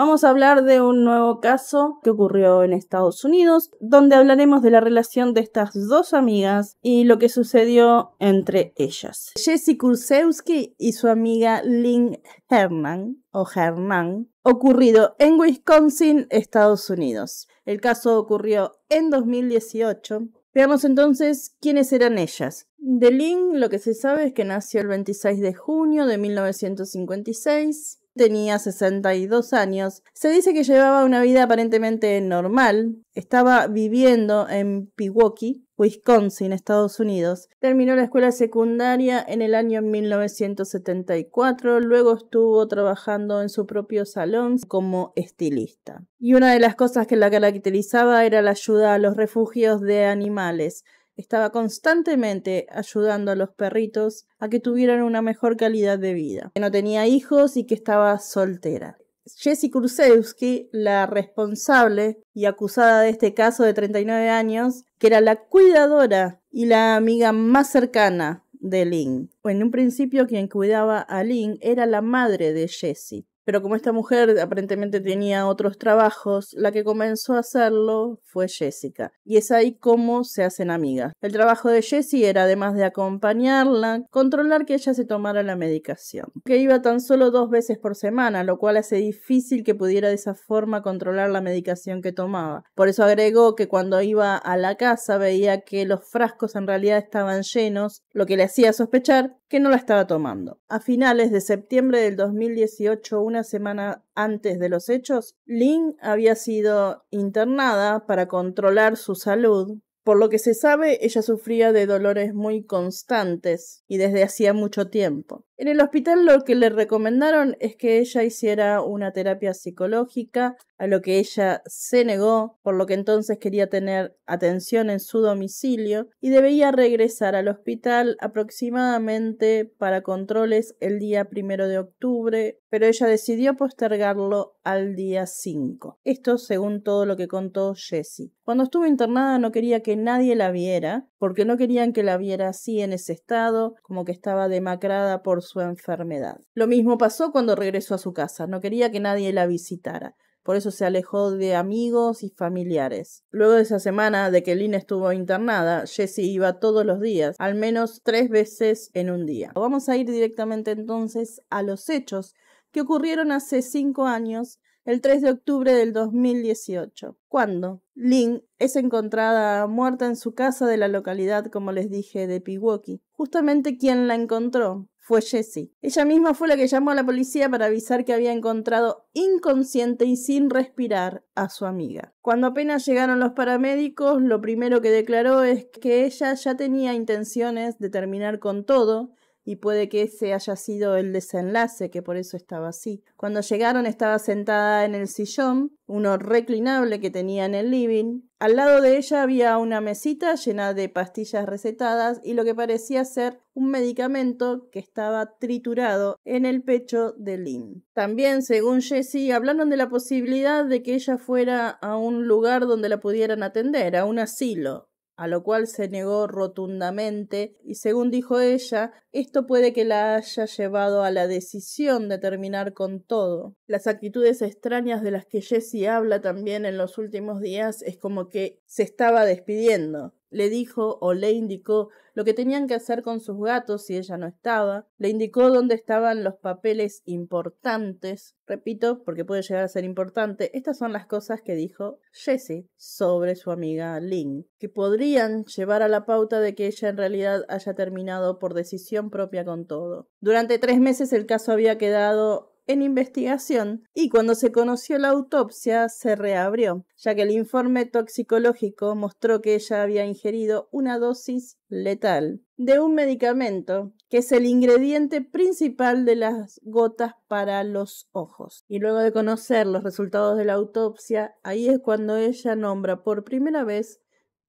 Vamos a hablar de un nuevo caso que ocurrió en Estados Unidos, donde hablaremos de la relación de estas dos amigas y lo que sucedió entre ellas. Jessie Kurzewski y su amiga Lynn Herman, o Hernán, ocurrido en Wisconsin, Estados Unidos. El caso ocurrió en 2018. Veamos entonces quiénes eran ellas. De Lynn lo que se sabe es que nació el 26 de junio de 1956 tenía 62 años. Se dice que llevaba una vida aparentemente normal. Estaba viviendo en Pewaukee, Wisconsin, Estados Unidos. Terminó la escuela secundaria en el año 1974, luego estuvo trabajando en su propio salón como estilista. Y una de las cosas que la caracterizaba era la ayuda a los refugios de animales. Estaba constantemente ayudando a los perritos a que tuvieran una mejor calidad de vida, que no tenía hijos y que estaba soltera. Jessie Kursewski, la responsable y acusada de este caso de 39 años, que era la cuidadora y la amiga más cercana de Lynn. En un principio quien cuidaba a Lynn era la madre de Jessie, pero como esta mujer aparentemente tenía otros trabajos, la que comenzó a hacerlo fue Jessica. Y es ahí como se hacen amigas. El trabajo de Jessie era, además de acompañarla, controlar que ella se tomara la medicación. Que iba tan solo dos veces por semana, lo cual hace difícil que pudiera de esa forma controlar la medicación que tomaba. Por eso agregó que cuando iba a la casa veía que los frascos en realidad estaban llenos, lo que le hacía sospechar que no la estaba tomando. A finales de septiembre del 2018, una semana antes de los hechos, Lynn había sido internada para controlar su salud. Por lo que se sabe, ella sufría de dolores muy constantes y desde hacía mucho tiempo. En el hospital lo que le recomendaron es que ella hiciera una terapia psicológica, a lo que ella se negó, por lo que entonces quería tener atención en su domicilio y debía regresar al hospital aproximadamente para controles el día primero de octubre, pero ella decidió postergarlo al día 5. Esto según todo lo que contó Jessie. Cuando estuvo internada no quería que nadie la viera, porque no querían que la viera así en ese estado, como que estaba demacrada por su enfermedad. Lo mismo pasó cuando regresó a su casa, no quería que nadie la visitara. Por eso se alejó de amigos y familiares. Luego de esa semana de que Lynn estuvo internada, Jessie iba todos los días, al menos tres veces en un día. Vamos a ir directamente entonces a los hechos que ocurrieron hace cinco años, el 3 de octubre del 2018, cuando Lynn es encontrada muerta en su casa de la localidad, como les dije, de Pewaukee. Justamente quien la encontró fue Jessie. Ella misma fue la que llamó a la policía para avisar que había encontrado inconsciente y sin respirar a su amiga. Cuando apenas llegaron los paramédicos, lo primero que declaró es que ella ya tenía intenciones de terminar con todo y puede que ese haya sido el desenlace, que por eso estaba así. Cuando llegaron estaba sentada en el sillón, uno reclinable que tenía en el living, al lado de ella había una mesita llena de pastillas recetadas y lo que parecía ser un medicamento que estaba triturado en el pecho de Lynn. También, según Jesse, hablaron de la posibilidad de que ella fuera a un lugar donde la pudieran atender, a un asilo, a lo cual se negó rotundamente y según dijo ella, esto puede que la haya llevado a la decisión de terminar con todo. Las actitudes extrañas de las que Jessie habla también en los últimos días es como que se estaba despidiendo le dijo o le indicó lo que tenían que hacer con sus gatos si ella no estaba, le indicó dónde estaban los papeles importantes, repito, porque puede llegar a ser importante, estas son las cosas que dijo Jesse sobre su amiga Lynn, que podrían llevar a la pauta de que ella en realidad haya terminado por decisión propia con todo. Durante tres meses el caso había quedado en investigación y cuando se conoció la autopsia se reabrió, ya que el informe toxicológico mostró que ella había ingerido una dosis letal de un medicamento que es el ingrediente principal de las gotas para los ojos. Y luego de conocer los resultados de la autopsia, ahí es cuando ella nombra por primera vez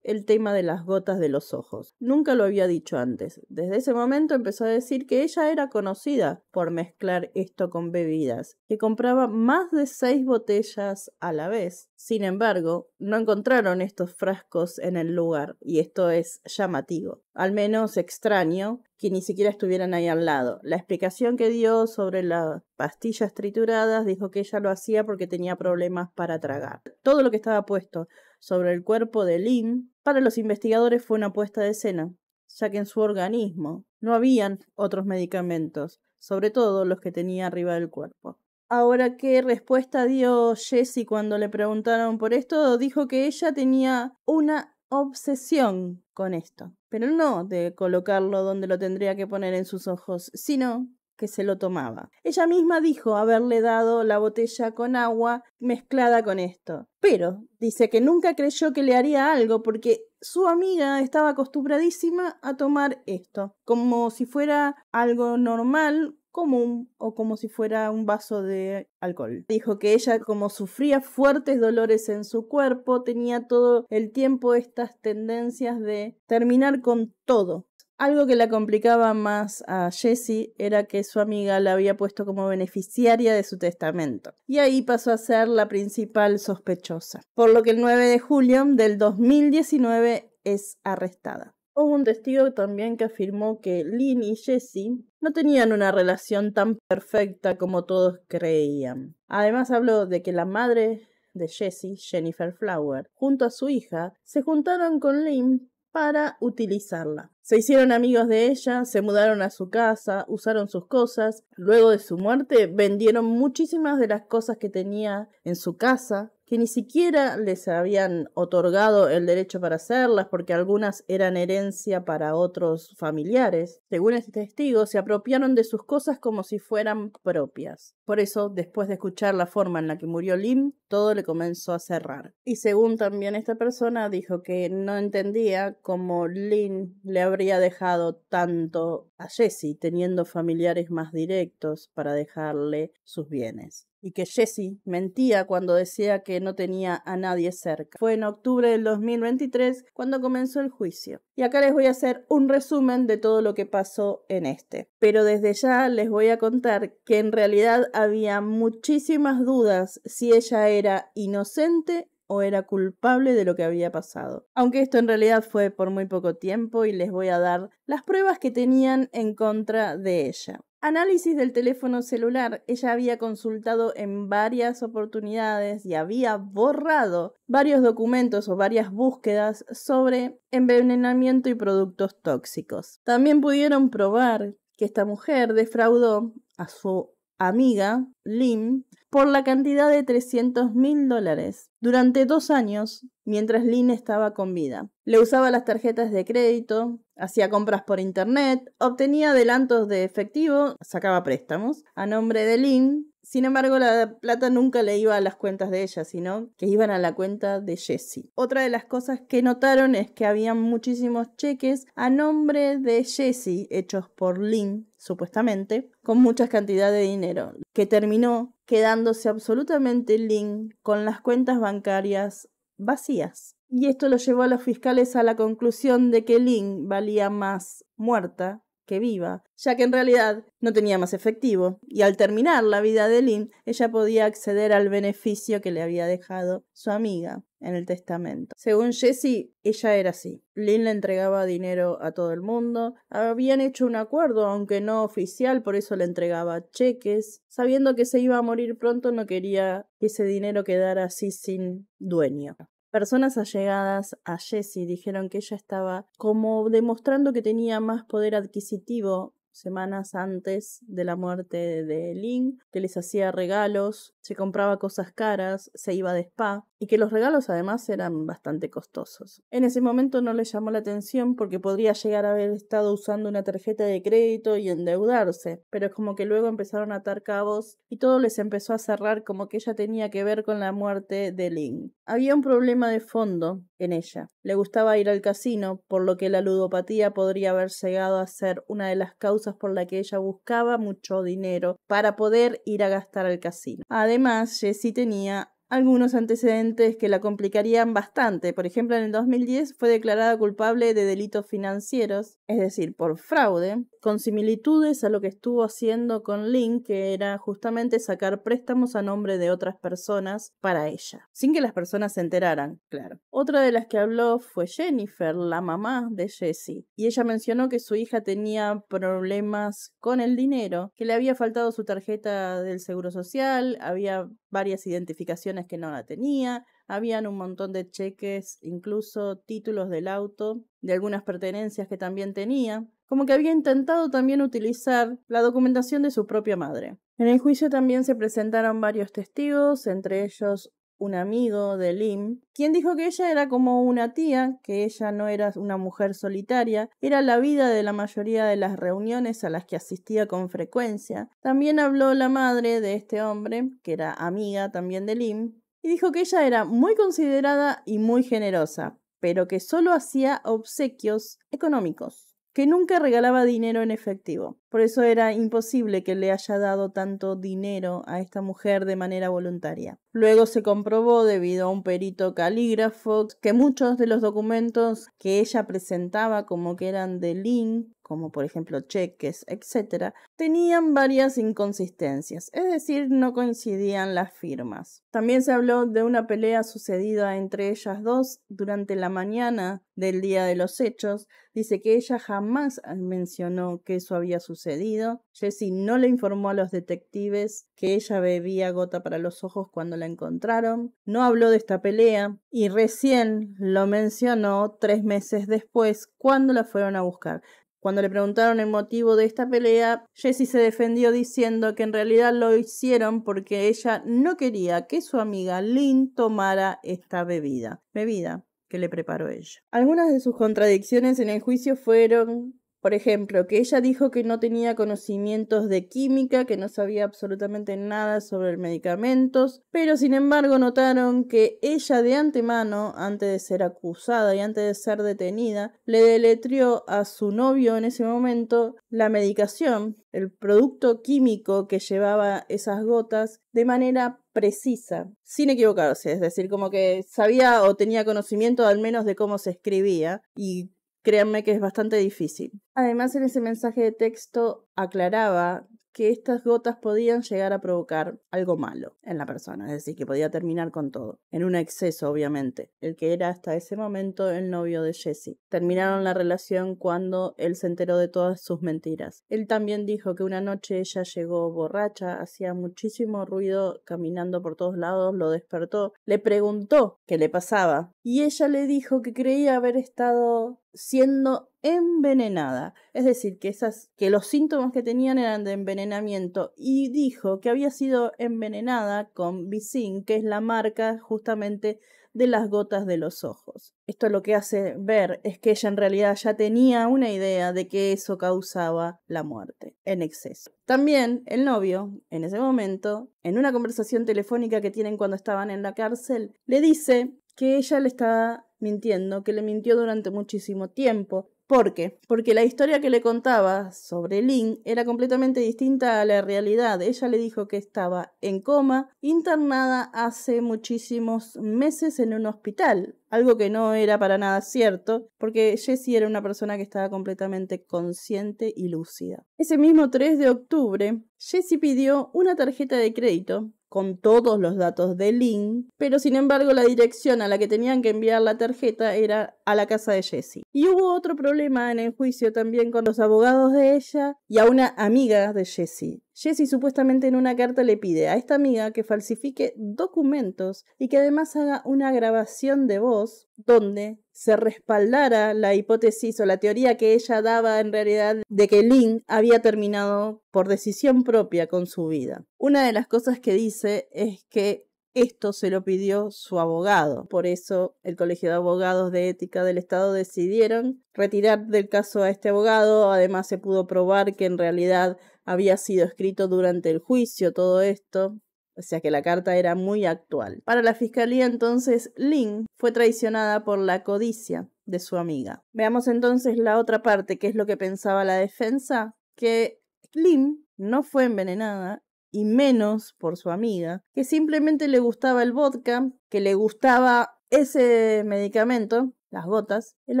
el tema de las gotas de los ojos. Nunca lo había dicho antes. Desde ese momento empezó a decir que ella era conocida por mezclar esto con bebidas, que compraba más de seis botellas a la vez. Sin embargo, no encontraron estos frascos en el lugar, y esto es llamativo. Al menos extraño que ni siquiera estuvieran ahí al lado. La explicación que dio sobre las pastillas trituradas dijo que ella lo hacía porque tenía problemas para tragar. Todo lo que estaba puesto sobre el cuerpo de Lynn para los investigadores fue una puesta de escena, ya que en su organismo no habían otros medicamentos, sobre todo los que tenía arriba del cuerpo. Ahora, ¿qué respuesta dio Jessie cuando le preguntaron por esto? Dijo que ella tenía una obsesión con esto, pero no de colocarlo donde lo tendría que poner en sus ojos, sino que se lo tomaba. Ella misma dijo haberle dado la botella con agua mezclada con esto. Pero dice que nunca creyó que le haría algo porque su amiga estaba acostumbradísima a tomar esto, como si fuera algo normal, común o como si fuera un vaso de alcohol. Dijo que ella como sufría fuertes dolores en su cuerpo, tenía todo el tiempo estas tendencias de terminar con todo, algo que la complicaba más a Jessie era que su amiga la había puesto como beneficiaria de su testamento, y ahí pasó a ser la principal sospechosa, por lo que el 9 de julio del 2019 es arrestada. Hubo un testigo también que afirmó que Lynn y Jessie no tenían una relación tan perfecta como todos creían. Además habló de que la madre de Jessie, Jennifer Flower, junto a su hija, se juntaron con Lynn para utilizarla. Se hicieron amigos de ella, se mudaron a su casa, usaron sus cosas. Luego de su muerte vendieron muchísimas de las cosas que tenía en su casa, que ni siquiera les habían otorgado el derecho para hacerlas, porque algunas eran herencia para otros familiares. Según este testigo, se apropiaron de sus cosas como si fueran propias. Por eso, después de escuchar la forma en la que murió Lim, todo le comenzó a cerrar. Y según también esta persona, dijo que no entendía cómo Lin le habría dejado tanto a Jesse teniendo familiares más directos para dejarle sus bienes y que Jessie mentía cuando decía que no tenía a nadie cerca. Fue en octubre del 2023 cuando comenzó el juicio. Y acá les voy a hacer un resumen de todo lo que pasó en este. Pero desde ya les voy a contar que en realidad había muchísimas dudas si ella era inocente o era culpable de lo que había pasado. Aunque esto en realidad fue por muy poco tiempo y les voy a dar las pruebas que tenían en contra de ella. Análisis del teléfono celular. Ella había consultado en varias oportunidades y había borrado varios documentos o varias búsquedas sobre envenenamiento y productos tóxicos. También pudieron probar que esta mujer defraudó a su amiga Lynn por la cantidad de 300 mil dólares durante dos años mientras Lynn estaba con vida. Le usaba las tarjetas de crédito, hacía compras por internet, obtenía adelantos de efectivo, sacaba préstamos a nombre de Lynn sin embargo, la plata nunca le iba a las cuentas de ella, sino que iban a la cuenta de Jesse. Otra de las cosas que notaron es que había muchísimos cheques a nombre de Jesse hechos por Lynn, supuestamente, con muchas cantidades de dinero, que terminó quedándose absolutamente Lynn con las cuentas bancarias vacías. Y esto lo llevó a los fiscales a la conclusión de que Lynn valía más muerta que viva, ya que en realidad no tenía más efectivo, y al terminar la vida de Lynn, ella podía acceder al beneficio que le había dejado su amiga en el testamento. Según Jesse ella era así. Lynn le entregaba dinero a todo el mundo. Habían hecho un acuerdo, aunque no oficial, por eso le entregaba cheques. Sabiendo que se iba a morir pronto, no quería que ese dinero quedara así sin dueño. Personas allegadas a Jessie dijeron que ella estaba como demostrando que tenía más poder adquisitivo semanas antes de la muerte de Link, que les hacía regalos se compraba cosas caras, se iba de spa y que los regalos además eran bastante costosos. En ese momento no le llamó la atención porque podría llegar a haber estado usando una tarjeta de crédito y endeudarse, pero es como que luego empezaron a atar cabos y todo les empezó a cerrar como que ella tenía que ver con la muerte de Lynn. Había un problema de fondo en ella. Le gustaba ir al casino, por lo que la ludopatía podría haber llegado a ser una de las causas por la que ella buscaba mucho dinero para poder ir a gastar al casino. Además, más Jessie tenía algunos antecedentes que la complicarían bastante. Por ejemplo, en el 2010 fue declarada culpable de delitos financieros, es decir, por fraude, con similitudes a lo que estuvo haciendo con Link, que era justamente sacar préstamos a nombre de otras personas para ella, sin que las personas se enteraran, claro. Otra de las que habló fue Jennifer, la mamá de Jesse, y ella mencionó que su hija tenía problemas con el dinero, que le había faltado su tarjeta del Seguro Social, había varias identificaciones que no la tenía, habían un montón de cheques, incluso títulos del auto, de algunas pertenencias que también tenía, como que había intentado también utilizar la documentación de su propia madre. En el juicio también se presentaron varios testigos, entre ellos un amigo de Lim, quien dijo que ella era como una tía, que ella no era una mujer solitaria, era la vida de la mayoría de las reuniones a las que asistía con frecuencia. También habló la madre de este hombre, que era amiga también de Lim, y dijo que ella era muy considerada y muy generosa, pero que solo hacía obsequios económicos, que nunca regalaba dinero en efectivo. Por eso era imposible que le haya dado tanto dinero a esta mujer de manera voluntaria. Luego se comprobó, debido a un perito calígrafo, que muchos de los documentos que ella presentaba como que eran de Lin, como por ejemplo cheques, etc., tenían varias inconsistencias, es decir, no coincidían las firmas. También se habló de una pelea sucedida entre ellas dos durante la mañana del día de los hechos. Dice que ella jamás mencionó que eso había sucedido Jessie no le informó a los detectives que ella bebía gota para los ojos cuando la encontraron, no habló de esta pelea y recién lo mencionó tres meses después cuando la fueron a buscar. Cuando le preguntaron el motivo de esta pelea, Jessie se defendió diciendo que en realidad lo hicieron porque ella no quería que su amiga Lynn tomara esta bebida, bebida que le preparó ella. Algunas de sus contradicciones en el juicio fueron por ejemplo, que ella dijo que no tenía conocimientos de química, que no sabía absolutamente nada sobre medicamentos, pero sin embargo notaron que ella de antemano, antes de ser acusada y antes de ser detenida, le deletrió a su novio en ese momento la medicación, el producto químico que llevaba esas gotas de manera precisa, sin equivocarse, es decir, como que sabía o tenía conocimiento al menos de cómo se escribía y créanme que es bastante difícil. Además, en ese mensaje de texto aclaraba que estas gotas podían llegar a provocar algo malo en la persona, es decir, que podía terminar con todo, en un exceso, obviamente, el que era hasta ese momento el novio de Jesse. Terminaron la relación cuando él se enteró de todas sus mentiras. Él también dijo que una noche ella llegó borracha, hacía muchísimo ruido caminando por todos lados, lo despertó, le preguntó qué le pasaba y ella le dijo que creía haber estado siendo envenenada, es decir, que, esas, que los síntomas que tenían eran de envenenamiento y dijo que había sido envenenada con Vicin, que es la marca justamente de las gotas de los ojos. Esto lo que hace ver es que ella en realidad ya tenía una idea de que eso causaba la muerte en exceso. También el novio, en ese momento, en una conversación telefónica que tienen cuando estaban en la cárcel, le dice que ella le estaba mintiendo, que le mintió durante muchísimo tiempo. ¿Por qué? Porque la historia que le contaba sobre Lynn era completamente distinta a la realidad. Ella le dijo que estaba en coma, internada hace muchísimos meses en un hospital algo que no era para nada cierto, porque Jessie era una persona que estaba completamente consciente y lúcida. Ese mismo 3 de octubre, Jessie pidió una tarjeta de crédito con todos los datos de Link, pero sin embargo la dirección a la que tenían que enviar la tarjeta era a la casa de Jessie. Y hubo otro problema en el juicio también con los abogados de ella y a una amiga de Jessie. Jesse supuestamente en una carta le pide a esta amiga que falsifique documentos y que además haga una grabación de voz donde se respaldara la hipótesis o la teoría que ella daba en realidad de que Lynn había terminado por decisión propia con su vida. Una de las cosas que dice es que esto se lo pidió su abogado. Por eso el Colegio de Abogados de Ética del Estado decidieron retirar del caso a este abogado. Además se pudo probar que en realidad había sido escrito durante el juicio todo esto, o sea que la carta era muy actual. Para la fiscalía entonces, Lynn fue traicionada por la codicia de su amiga. Veamos entonces la otra parte, que es lo que pensaba la defensa, que Lynn no fue envenenada y menos por su amiga, que simplemente le gustaba el vodka, que le gustaba ese medicamento las gotas, el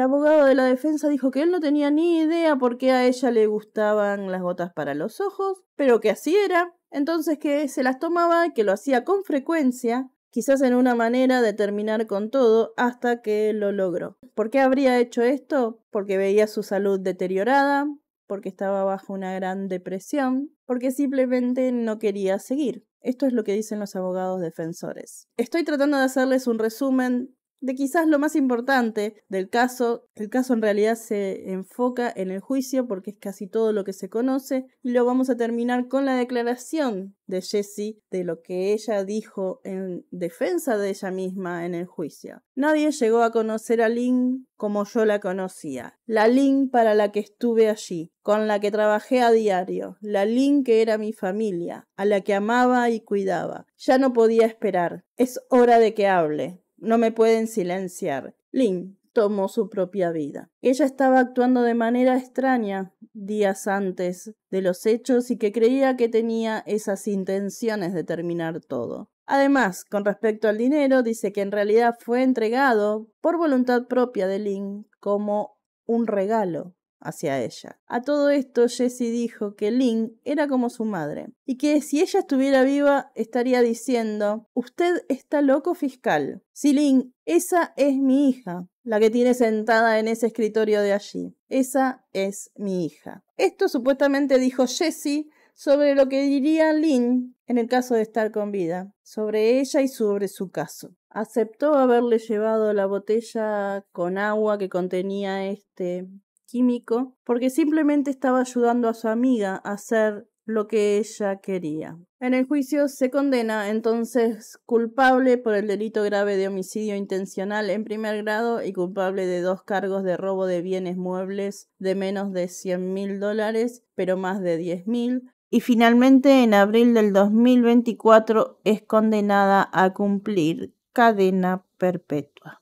abogado de la defensa dijo que él no tenía ni idea por qué a ella le gustaban las gotas para los ojos, pero que así era, entonces que se las tomaba, y que lo hacía con frecuencia, quizás en una manera de terminar con todo hasta que lo logró. ¿Por qué habría hecho esto? Porque veía su salud deteriorada, porque estaba bajo una gran depresión, porque simplemente no quería seguir. Esto es lo que dicen los abogados defensores. Estoy tratando de hacerles un resumen de quizás lo más importante del caso. El caso en realidad se enfoca en el juicio porque es casi todo lo que se conoce y lo vamos a terminar con la declaración de Jessie de lo que ella dijo en defensa de ella misma en el juicio. Nadie llegó a conocer a Lynn como yo la conocía, la Lynn para la que estuve allí, con la que trabajé a diario, la Lynn que era mi familia, a la que amaba y cuidaba. Ya no podía esperar. Es hora de que hable. No me pueden silenciar. Lin tomó su propia vida. Ella estaba actuando de manera extraña días antes de los hechos y que creía que tenía esas intenciones de terminar todo. Además, con respecto al dinero, dice que en realidad fue entregado por voluntad propia de Lin como un regalo hacia ella. A todo esto, Jessie dijo que Lynn era como su madre y que si ella estuviera viva estaría diciendo, usted está loco fiscal. Si Lynn, esa es mi hija, la que tiene sentada en ese escritorio de allí. Esa es mi hija. Esto supuestamente dijo Jessie sobre lo que diría Lynn en el caso de estar con vida, sobre ella y sobre su caso. Aceptó haberle llevado la botella con agua que contenía este químico porque simplemente estaba ayudando a su amiga a hacer lo que ella quería. En el juicio se condena entonces culpable por el delito grave de homicidio intencional en primer grado y culpable de dos cargos de robo de bienes muebles de menos de 100 mil dólares, pero más de 10 mil. Y finalmente en abril del 2024 es condenada a cumplir cadena perpetua.